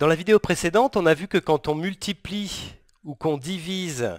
Dans la vidéo précédente, on a vu que quand on multiplie ou qu'on divise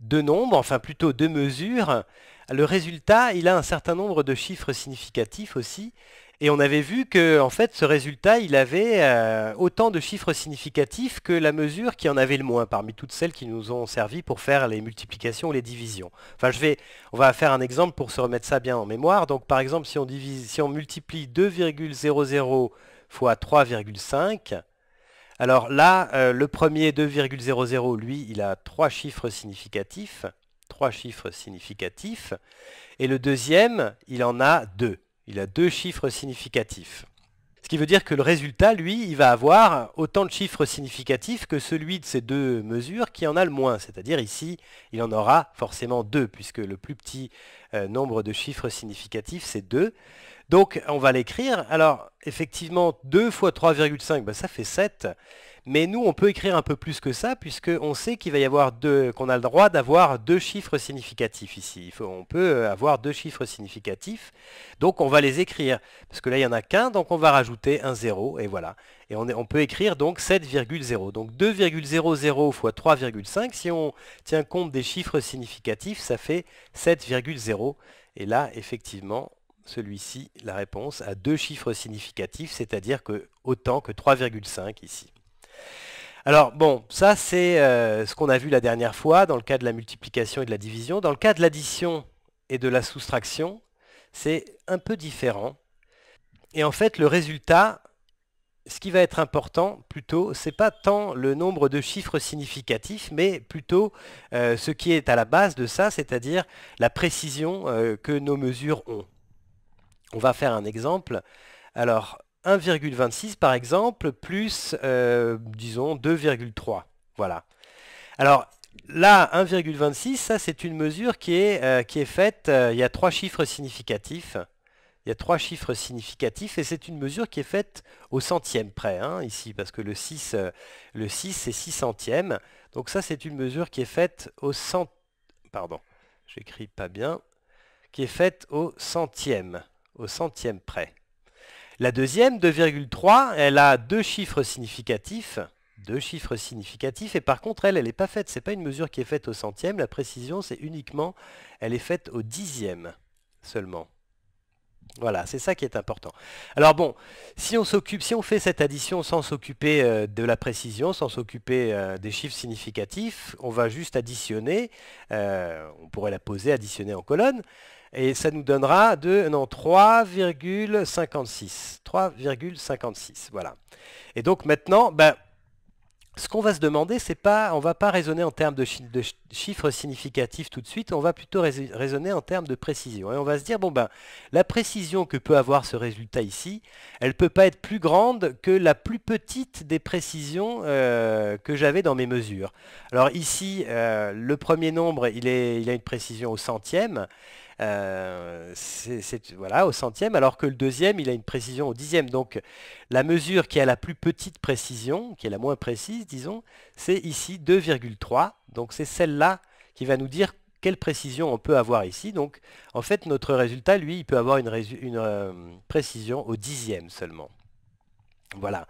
deux nombres, enfin plutôt deux mesures, le résultat, il a un certain nombre de chiffres significatifs aussi. Et on avait vu que, en fait, ce résultat, il avait euh, autant de chiffres significatifs que la mesure qui en avait le moins parmi toutes celles qui nous ont servi pour faire les multiplications ou les divisions. Enfin, je vais, on va faire un exemple pour se remettre ça bien en mémoire. Donc, par exemple, si on, divise, si on multiplie 2,00 fois 3,5, alors là, euh, le premier 2,00, lui, il a trois chiffres significatifs. Trois chiffres significatifs. Et le deuxième, il en a deux. Il a deux chiffres significatifs. Ce qui veut dire que le résultat, lui, il va avoir autant de chiffres significatifs que celui de ces deux mesures qui en a le moins. C'est-à-dire ici, il en aura forcément deux, puisque le plus petit euh, nombre de chiffres significatifs, c'est deux. Donc on va l'écrire. Alors effectivement, 2 fois 3,5, ben, ça fait 7. Mais nous, on peut écrire un peu plus que ça, puisqu'on sait qu'il va y avoir deux, qu'on a le droit d'avoir deux chiffres significatifs ici. on peut euh, avoir deux chiffres significatifs, donc on va les écrire, parce que là, il n'y en a qu'un, donc on va rajouter un 0, et voilà. Et on, peut écrire donc 7,0. Donc 2,00 fois 3,5, si on tient compte des chiffres significatifs, ça fait 7,0. Et là, effectivement, celui-ci, la réponse, a deux chiffres significatifs, c'est-à-dire autant que 3,5 ici. Alors bon, ça c'est euh, ce qu'on a vu la dernière fois dans le cas de la multiplication et de la division. Dans le cas de l'addition et de la soustraction, c'est un peu différent. Et en fait, le résultat, ce qui va être important plutôt, c'est pas tant le nombre de chiffres significatifs, mais plutôt euh, ce qui est à la base de ça, c'est-à-dire la précision euh, que nos mesures ont. On va faire un exemple. Alors, 1,26 par exemple, plus, euh, disons, 2,3. Voilà. Alors là, 1,26, ça c'est une mesure qui est, euh, qui est faite, euh, il y a trois chiffres significatifs. Il y a trois chiffres significatifs et c'est une mesure qui est faite au centième près, hein, ici, parce que le 6, le 6 c'est 6 centièmes. Donc ça c'est une mesure qui est faite au centième. Pardon, j'écris pas bien. Qui est faite au centième, au centième près. La deuxième, 2,3, elle a deux chiffres significatifs. Deux chiffres significatifs. Et par contre, elle, elle n'est pas faite. Ce n'est pas une mesure qui est faite au centième. La précision, c'est uniquement, elle est faite au dixième seulement. Voilà, c'est ça qui est important. Alors bon, si on s'occupe, si on fait cette addition sans s'occuper euh, de la précision, sans s'occuper euh, des chiffres significatifs, on va juste additionner, euh, on pourrait la poser, additionner en colonne, et ça nous donnera de, 3,56. 3,56, voilà. Et donc maintenant, ben, ce qu'on va se demander, c'est pas, on va pas raisonner en termes de, chiffres significatifs tout de suite, on va plutôt raisonner en termes de précision. Et on va se dire, bon ben, la précision que peut avoir ce résultat ici, elle peut pas être plus grande que la plus petite des précisions euh, que j'avais dans mes mesures. Alors ici, euh, le premier nombre, il, est, il a une précision au centième, euh, c'est voilà, au centième, alors que le deuxième, il a une précision au dixième. Donc la mesure qui a la plus petite précision, qui est la moins précise, disons, c'est ici 2,3. Donc c'est celle-là qui va nous dire quelle précision on peut avoir ici. Donc en fait, notre résultat, lui, il peut avoir une, euh, précision au dixième seulement. Voilà.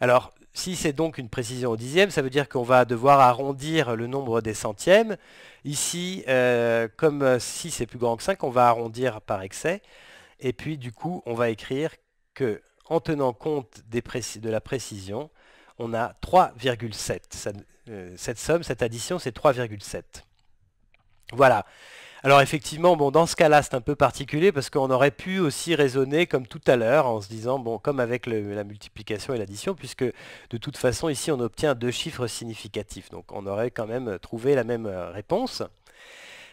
Alors, si c'est donc une précision au dixième, ça veut dire qu'on va devoir arrondir le nombre des centièmes. Ici, euh, comme 6 euh, est plus grand que 5, on va arrondir par excès. Et puis du coup, on va écrire que en tenant compte de la précision, on a 3,7. Euh, cette somme, cette addition, c'est 3,7. Voilà. Alors effectivement, bon, dans ce cas-là, c'est un peu particulier parce qu'on aurait pu aussi raisonner comme tout à l'heure en se disant, bon, comme avec la multiplication et l'addition, puisque de toute façon, ici, on obtient deux chiffres significatifs. Donc on aurait quand même trouvé la même euh, réponse.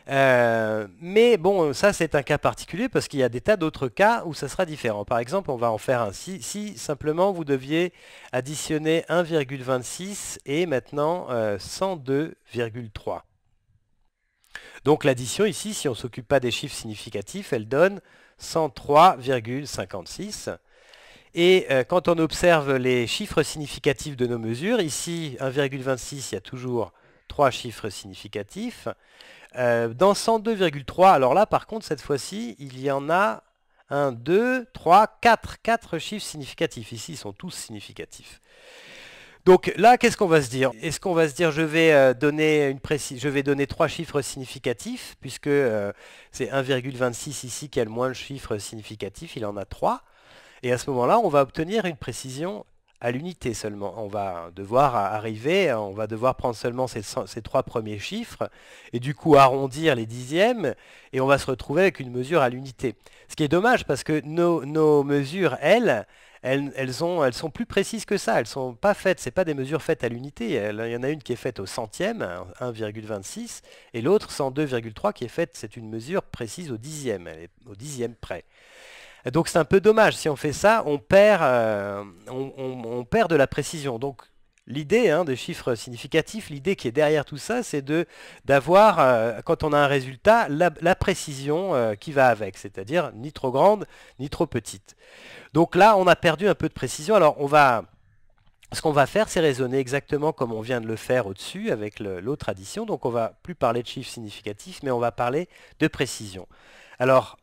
Euh, mais bon, ça c'est un cas particulier parce qu'il y a des tas d'autres cas où ça sera différent. Par exemple, on va en faire un. Si, simplement vous deviez additionner 1,26 et maintenant 102,3. Euh, donc l'addition ici, si on ne s'occupe pas des chiffres significatifs, elle donne 103,56. Et euh, quand on observe les chiffres significatifs de nos mesures, ici 1,26, il y a toujours 3 chiffres significatifs. Euh, dans 102,3, alors là par contre cette fois-ci, il y en a 1, 2, 3, 4, 4 chiffres significatifs. Ici, ils sont tous significatifs. Donc là, qu'est-ce qu'on va se dire Est-ce qu'on va se dire je vais euh, donner une je vais donner trois chiffres significatifs puisque euh, c'est 1,26 ici qui a le moins de chiffres significatifs, il en a trois. Et à ce moment-là, on va obtenir une précision à l'unité seulement. On va devoir arriver, on va devoir prendre seulement ces, trois premiers chiffres et du coup arrondir les dixièmes et on va se retrouver avec une mesure à l'unité. Ce qui est dommage parce que nos mesures, elles, elles, sont plus précises que ça. Elles sont pas faites, c'est pas des mesures faites à l'unité. Il y en a une qui est faite au centième, 1,26, et l'autre 102,3 qui est faite, c'est une mesure précise au dixième, au dixième près. Donc c'est un peu dommage, si on fait ça, on perd, euh, perd de la précision. L'idée hein, de chiffres significatifs, l'idée qui est derrière tout ça, c'est d'avoir, euh, quand on a un résultat, la, précision euh, qui va avec, c'est-à-dire ni trop grande, ni trop petite. Donc là, on a perdu un peu de précision. Alors ce qu'on va faire, c'est raisonner exactement comme on vient de le faire au-dessus avec l'autre addition. Donc on va plus parler de chiffres significatifs, mais on va parler de précision. Alors,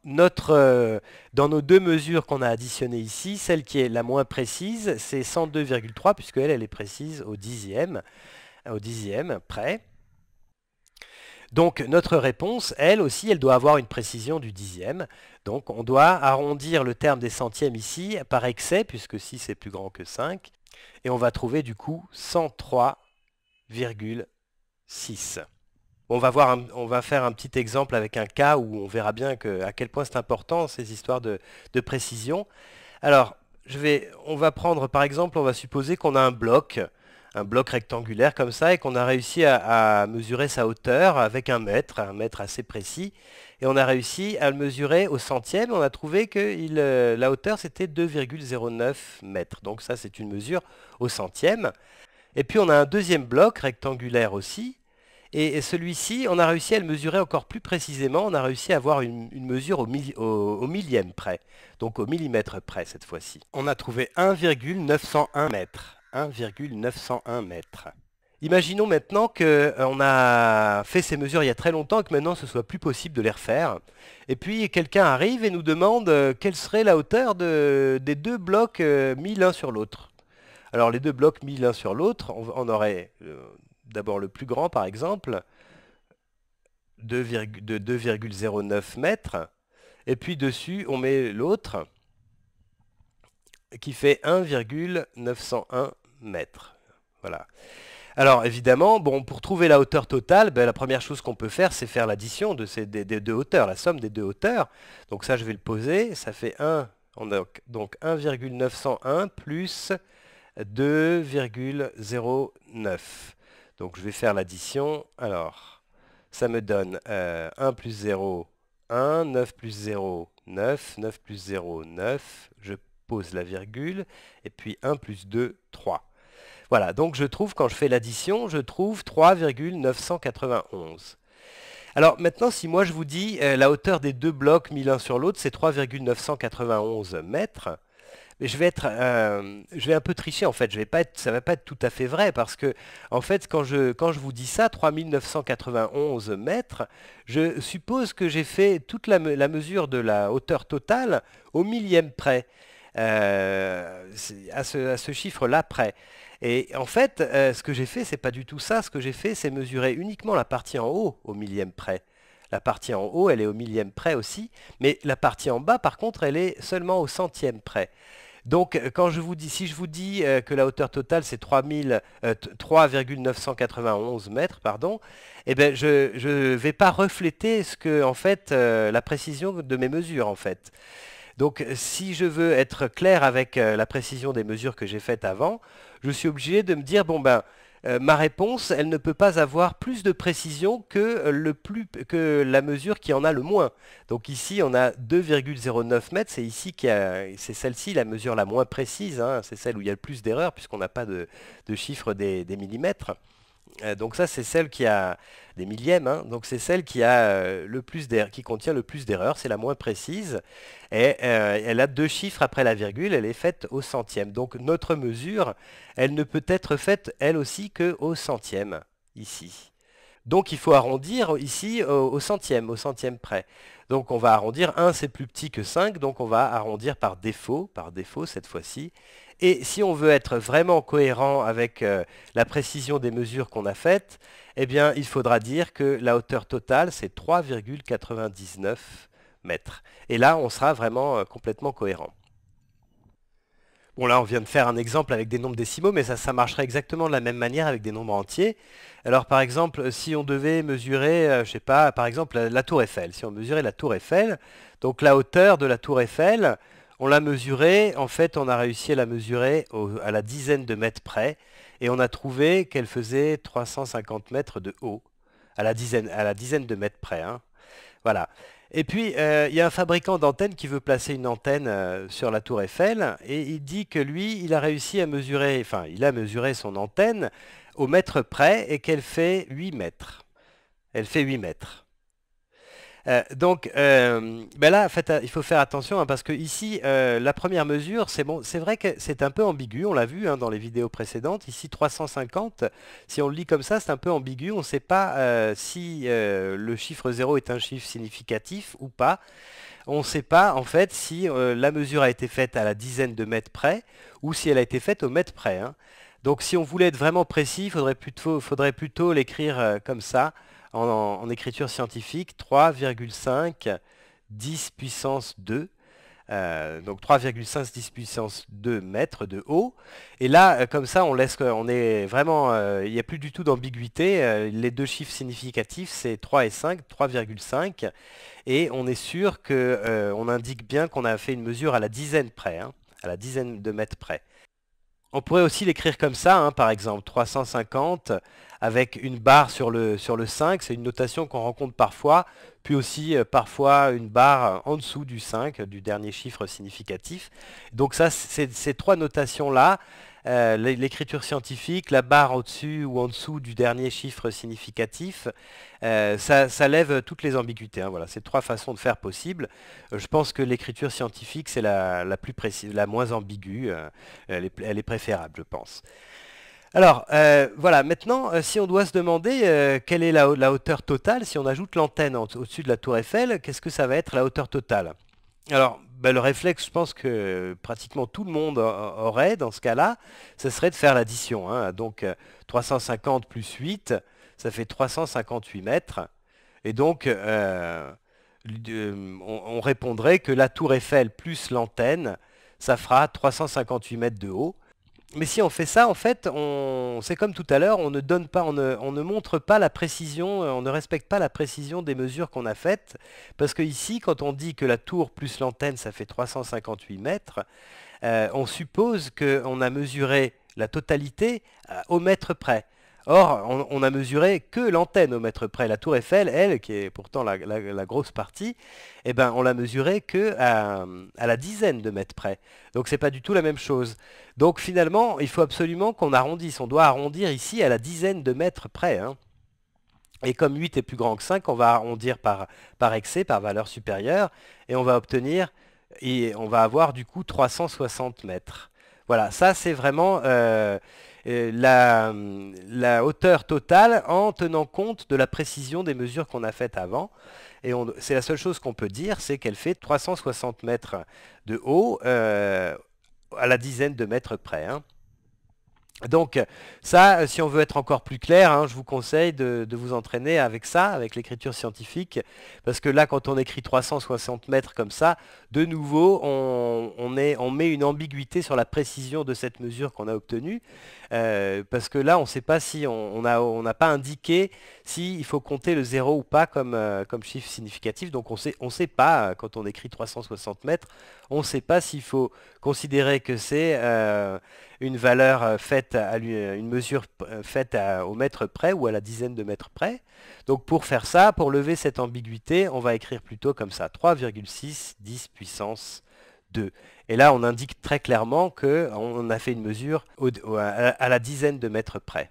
euh, dans nos deux mesures qu'on a additionnées ici, celle qui est la moins précise, c'est 102,3, puisque elle, elle est précise au dixième, euh, au dixième près. Donc notre réponse, elle aussi, elle doit avoir une précision du dixième. Donc on doit arrondir le terme des centièmes ici par excès, puisque 6 est plus grand que 5. Et on va trouver du coup 103,6. On va, voir on va faire un petit exemple avec un cas où on verra bien que, à quel point c'est important ces histoires de, précision. Alors, je vais, on va prendre par exemple, on va supposer qu'on a un bloc, un bloc rectangulaire comme ça, et qu'on a réussi à, mesurer sa hauteur avec un mètre, un mètre assez précis, et on a réussi à le mesurer au centième, on a trouvé que euh, la hauteur c'était 2,09 mètres. Donc ça c'est une mesure au centième. Et puis on a un deuxième bloc rectangulaire aussi, et, celui-ci, on a réussi à le mesurer encore plus précisément. On a réussi à avoir une, mesure au, millième près, donc au millimètre près cette fois-ci. On a trouvé 1,901 mètres. 1,901 Imaginons maintenant qu'on euh, a fait ces mesures il y a très longtemps et que maintenant ce soit plus possible de les refaire. Et puis quelqu'un arrive et nous demande euh, quelle serait la hauteur des deux blocs euh, mis l'un sur l'autre. Alors les deux blocs mis l'un sur l'autre, on, aurait d'abord le plus grand par exemple, de 2,09 mètres, et puis dessus on met l'autre qui fait 1,901 mètres. Voilà. Alors évidemment, bon, pour trouver la hauteur totale, ben, la première chose qu'on peut faire, c'est faire l'addition de ces, des, deux hauteurs, la somme des deux hauteurs. Donc ça, je vais le poser, ça fait 1, donc 1,901 plus 2,09. Donc je vais faire l'addition. Alors, ça me donne 1 euh, plus 0, 1, 9 plus 0, 9, 9 plus 0, 9. Je pose la virgule. Et puis 1 plus 2, 3. Voilà, donc je trouve, quand je fais l'addition, je trouve 3,991. Alors maintenant, si moi je vous dis euh, la hauteur des deux blocs mis l'un sur l'autre, c'est 3,991 mètres, je vais être, euh, je vais un peu tricher en fait. Je vais pas ça va pas être tout à fait vrai parce que en fait, quand je, quand je vous dis ça, 3991 mètres, je suppose que j'ai fait toute la, mesure de la hauteur totale au millième près, euh, à ce, à ce chiffre-là près. Et en fait, euh, ce que j'ai fait, c'est pas du tout ça. Ce que j'ai fait, c'est mesurer uniquement la partie en haut au millième près. La partie en haut, elle est au millième près aussi, mais la partie en bas, par contre, elle est seulement au centième près. Donc euh, quand je vous dis, si je vous dis euh, que la hauteur totale c'est 3,991 euh, mètres, pardon, eh ben, je ne vais pas refléter ce que, en fait, la précision de mes mesures, en fait. Donc si je veux être clair avec la précision des mesures que j'ai faites avant, je suis obligé de me dire, bon ben, euh, ma réponse, elle ne peut pas avoir plus de précision que, euh, que la mesure qui en a le moins. Donc ici, on a 2,09 mètres, c'est ici c'est celle-ci la mesure la moins précise, hein, c'est celle où il y a le plus d'erreurs puisqu'on n'a pas de, chiffre des millimètres. Euh, donc ça, c'est celle qui a des millièmes. Hein. donc c'est celle qui a euh, le plus qui contient le plus d'erreurs. C'est la moins précise. Et euh, elle a deux chiffres après la virgule. Elle est faite au centième. Donc notre mesure, elle ne peut être faite elle aussi que au centième ici. Donc il faut arrondir ici au, au centième, au centième près. Donc on va arrondir 1, c'est plus petit que 5, donc on va arrondir par défaut, par défaut cette fois-ci, et si on veut être vraiment cohérent avec euh, la précision des mesures qu'on a faites, eh bien, il faudra dire que la hauteur totale, c'est 3,99 mètres. Et là, on sera vraiment euh, complètement cohérent. Bon là on vient de faire un exemple avec des nombres décimaux, mais ça, marcherait exactement de la même manière avec des nombres entiers. Alors par exemple, si on devait mesurer, euh, je sais pas, par exemple la, tour Eiffel, si on mesurait la tour Eiffel, donc la hauteur de la tour Eiffel, on l'a mesurée, en fait, on a réussi à la mesurer à la dizaine de mètres près, et on a trouvé qu'elle faisait 350 mètres de haut, à la dizaine, à la dizaine de mètres près. Hein. Voilà. Et puis, euh, il y a un fabricant d'antennes qui veut placer une antenne euh, sur la tour Eiffel, et il dit que lui, il a réussi à mesurer, enfin, il a mesuré son antenne au mètre près, et qu'elle fait 8 mètres. Elle fait 8 mètres. Euh, donc euh, ben là, il faut faire attention hein, parce que ici, euh, la première mesure, c'est vrai que c'est un peu ambigu, on l'a vu hein, dans les vidéos précédentes. Ici, 350, si on le lit comme ça, c'est un peu ambigu, on ne sait pas si le chiffre 0 est un chiffre significatif ou pas. On ne sait pas en fait si la mesure a été faite à la dizaine de mètres près ou si elle a été faite au mètre près. Hein. Donc si on voulait être vraiment précis, il faudrait plutôt l'écrire comme ça en, écriture scientifique, 3,5 10 puissance 2. Euh, donc 3,5 10 puissance 2 mètres de haut. Et là, euh, comme ça, on laisse, est vraiment, euh, il n'y a plus du tout d'ambiguïté. les deux chiffres significatifs, c'est 3 et 5, 3,5. Et on est sûr que on indique bien qu'on a fait une mesure à la dizaine près, hein, à la dizaine de mètres près. On pourrait aussi l'écrire comme ça, hein, par exemple, 350 avec une barre sur le, sur le 5. C'est une notation qu'on rencontre parfois, puis aussi euh, parfois une barre en dessous du 5, du dernier chiffre significatif. Donc ça, ces trois notations-là, euh, l'écriture scientifique, la barre au-dessus ou en dessous du dernier chiffre significatif, euh, ça, lève toutes les ambiguïtés. Hein. voilà, c'est trois façons de faire possible. je pense que l'écriture scientifique, c'est la, plus précise, la moins ambiguë. elle, est, préférable, je pense. Alors, euh, voilà, maintenant, euh, si on doit se demander euh, quelle est la, hauteur totale, si on ajoute l'antenne au-dessus de la tour Eiffel, qu'est-ce que ça va être la hauteur totale Alors, ben, le réflexe, je pense que pratiquement tout le monde aurait dans ce cas-là, ce serait de faire l'addition. Hein. Donc, 350 plus 8, ça fait 358 mètres. Et donc, on répondrait que la tour Eiffel plus l'antenne, ça fera 358 mètres de haut mais si on fait ça, en fait, on... c'est comme tout à l'heure, on ne donne pas, on ne, montre pas la précision, euh, on ne respecte pas la précision des mesures qu'on a faites, parce que ici, quand on dit que la tour plus l'antenne, ça fait 358 mètres, euh, on suppose qu'on a mesuré la totalité au mètre près. Or, on, a mesuré que l'antenne au mètre près. La tour Eiffel, elle, qui est pourtant la, grosse partie, eh ben, on l'a mesurée que à, la dizaine de mètres près. Donc c'est pas du tout la même chose. Donc finalement, il faut absolument qu'on arrondisse. On doit arrondir ici à la dizaine de mètres près. Hein. Et comme 8 est plus grand que 5, on va arrondir par, par excès, par valeur supérieure, et on va obtenir, et on va avoir du coup 360 mètres. Voilà, ça c'est vraiment... Euh, la, hauteur totale en tenant compte de la précision des mesures qu'on a faites avant. Et c'est la seule chose qu'on peut dire, c'est qu'elle fait 360 mètres de haut euh, à la dizaine de mètres près. Hein. Donc euh, ça, euh, si on veut être encore plus clair, hein, je vous conseille de, vous entraîner avec ça, avec l'écriture scientifique, parce que là, quand on écrit 360 mètres comme ça, de nouveau, on, met une ambiguïté sur la précision de cette mesure qu'on a obtenue, euh, parce que là, on ne sait pas si on n'a pas indiqué s'il faut compter le zéro ou pas comme, chiffre significatif, donc on ne sait pas, quand on écrit 360 mètres, on ne sait pas s'il faut considérer que c'est une valeur faite à euh, une mesure euh, faite au mètre près ou à la dizaine de mètres près. Donc pour faire ça, pour lever cette ambiguïté, on va écrire plutôt comme ça, 3,6 10 puissance 2. Et là, on indique très clairement qu'on a fait une mesure à la dizaine de mètres près.